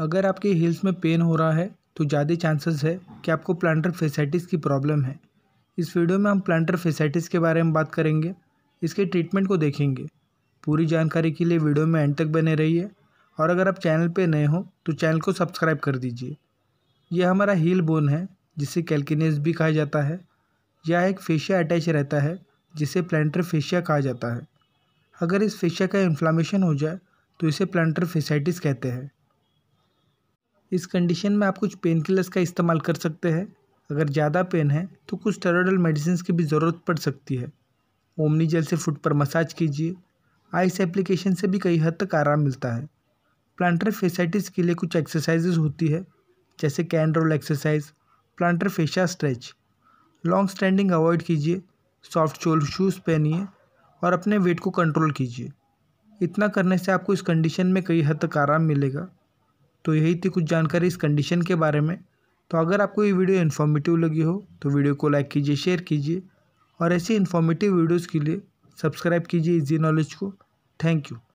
अगर आपके हील्स में पेन हो रहा है तो ज़्यादा चांसेस है कि आपको प्लांटर फेसाइटिस की प्रॉब्लम है इस वीडियो में हम प्लांटर फेसाइटिस के बारे में बात करेंगे इसके ट्रीटमेंट को देखेंगे पूरी जानकारी के लिए वीडियो में एंड तक बने रहिए और अगर आप चैनल पर नए हो तो चैनल को सब्सक्राइब कर दीजिए यह हमारा हील बोन है जिसे कैल्किनेस भी कहा जाता है यह एक फेशिया अटैच रहता है जिसे प्लांटर फेशिया कहा जाता है अगर इस फेशिया का इन्फ्लामेशन हो जाए तो इसे प्लांटर फेसाइटिस कहते हैं इस कंडीशन में आप कुछ पेन किलर्स का इस्तेमाल कर सकते हैं अगर ज़्यादा पेन है तो कुछ टेरोडल मेडिसिन की भी ज़रूरत पड़ सकती है ओमनी जेल से फुट पर मसाज कीजिए आइस एप्लीकेशन से भी कई हद तक आराम मिलता है प्लांटर फेसाइटिस के लिए कुछ एक्सरसाइजेज होती है जैसे can roll exercise plantar fascia stretch long standing avoid कीजिए सॉफ्ट चोल शूज़ पहनिए और अपने वेट को कंट्रोल कीजिए इतना करने से आपको इस कंडीशन में कई हद तक आराम मिलेगा तो यही थी कुछ जानकारी इस कंडीशन के बारे में तो अगर आपको ये वीडियो इन्फॉर्मेटिव लगी हो तो वीडियो को लाइक कीजिए शेयर कीजिए और ऐसी इन्फॉर्मेटिव वीडियोज़ के लिए सब्सक्राइब कीजिए इजी नॉलेज को थैंक यू